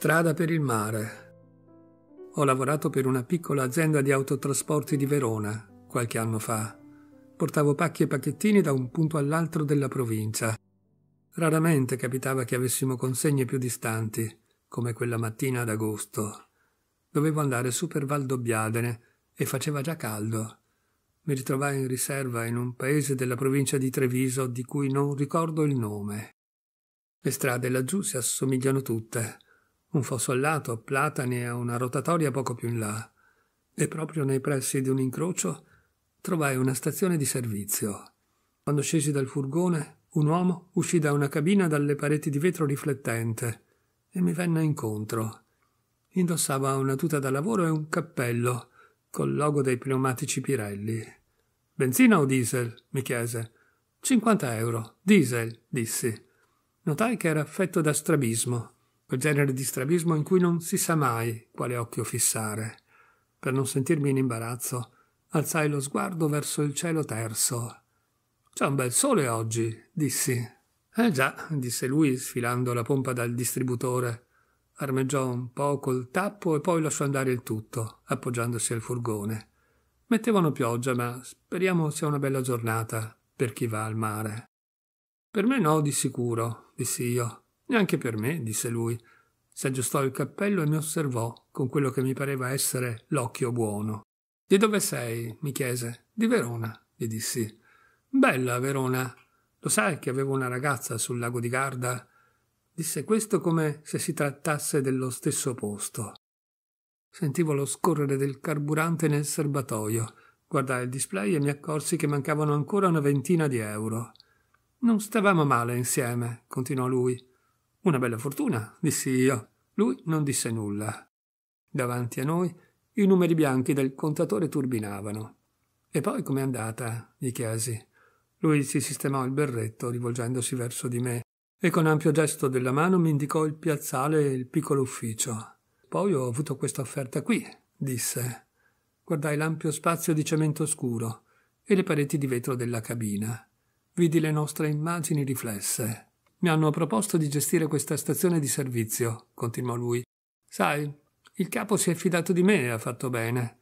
Strada per il mare. Ho lavorato per una piccola azienda di autotrasporti di Verona qualche anno fa. Portavo pacchi e pacchettini da un punto all'altro della provincia. Raramente capitava che avessimo consegne più distanti, come quella mattina ad agosto. Dovevo andare su per Val d'Obbiadene e faceva già caldo. Mi ritrovai in riserva in un paese della provincia di Treviso di cui non ricordo il nome. Le strade laggiù si assomigliano tutte un fossollato a platani a una rotatoria poco più in là, e proprio nei pressi di un incrocio trovai una stazione di servizio. Quando scesi dal furgone, un uomo uscì da una cabina dalle pareti di vetro riflettente e mi venne incontro. Indossava una tuta da lavoro e un cappello col logo dei pneumatici Pirelli. Benzina o diesel? mi chiese. 50 euro. Diesel, dissi. Notai che era affetto da strabismo quel genere di strabismo in cui non si sa mai quale occhio fissare. Per non sentirmi in imbarazzo, alzai lo sguardo verso il cielo terso. C'è un bel sole oggi, dissi. Eh già, disse lui, sfilando la pompa dal distributore. Armeggiò un poco il tappo e poi lasciò andare il tutto, appoggiandosi al furgone. Mettevano pioggia, ma speriamo sia una bella giornata per chi va al mare. Per me no, di sicuro, dissi io. Neanche per me, disse lui. Si aggiustò il cappello e mi osservò con quello che mi pareva essere l'occhio buono. Di dove sei? mi chiese. Di Verona, gli dissi. Bella Verona. Lo sai che avevo una ragazza sul lago di Garda? Disse questo come se si trattasse dello stesso posto. Sentivo lo scorrere del carburante nel serbatoio. Guardai il display e mi accorsi che mancavano ancora una ventina di euro. Non stavamo male insieme, continuò lui. Una bella fortuna, dissi io. Lui non disse nulla. Davanti a noi i numeri bianchi del contatore turbinavano. E poi com'è andata? gli chiesi. Lui si sistemò il berretto, rivolgendosi verso di me, e con ampio gesto della mano mi indicò il piazzale e il piccolo ufficio. Poi ho avuto questa offerta qui, disse. Guardai l'ampio spazio di cemento scuro e le pareti di vetro della cabina. Vidi le nostre immagini riflesse. Mi hanno proposto di gestire questa stazione di servizio, continuò lui. Sai, il capo si è fidato di me e ha fatto bene.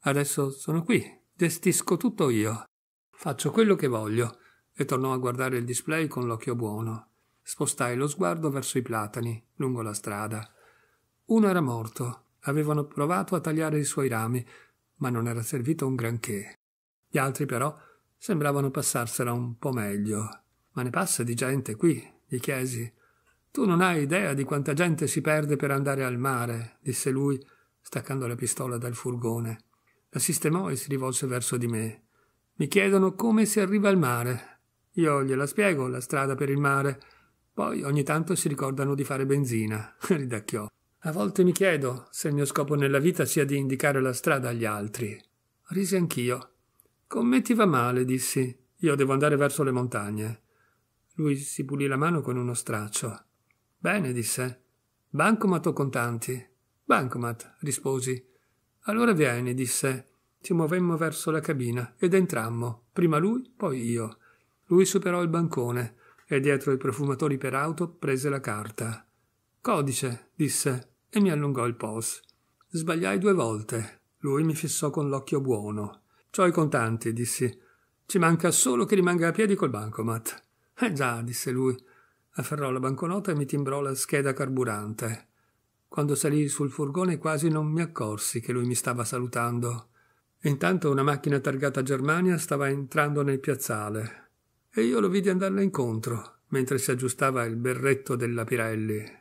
Adesso sono qui, gestisco tutto io. Faccio quello che voglio. E tornò a guardare il display con l'occhio buono. Spostai lo sguardo verso i platani, lungo la strada. Uno era morto. Avevano provato a tagliare i suoi rami, ma non era servito un granché. Gli altri, però, sembravano passarsela un po' meglio. Ma ne passa di gente qui, gli chiesi. Tu non hai idea di quanta gente si perde per andare al mare, disse lui, staccando la pistola dal furgone. La sistemò e si rivolse verso di me. Mi chiedono come si arriva al mare. Io gliela spiego la strada per il mare. Poi ogni tanto si ricordano di fare benzina, ridacchiò. A volte mi chiedo se il mio scopo nella vita sia di indicare la strada agli altri. Risi anch'io. Come ti va male, dissi. Io devo andare verso le montagne. Lui si pulì la mano con uno straccio. Bene, disse. Bancomat o contanti? Bancomat, risposi. Allora vieni, disse. Ci muovemmo verso la cabina ed entrammo, prima lui, poi io. Lui superò il bancone e dietro i profumatori per auto prese la carta. Codice, disse, e mi allungò il POS. Sbagliai due volte. Lui mi fissò con l'occhio buono. C'ho i contanti, dissi. Ci manca solo che rimanga a piedi col bancomat. Eh già, disse lui. Afferrò la banconota e mi timbrò la scheda carburante. Quando salii sul furgone quasi non mi accorsi che lui mi stava salutando. Intanto una macchina targata Germania stava entrando nel piazzale e io lo vidi andarle incontro mentre si aggiustava il berretto della Pirelli.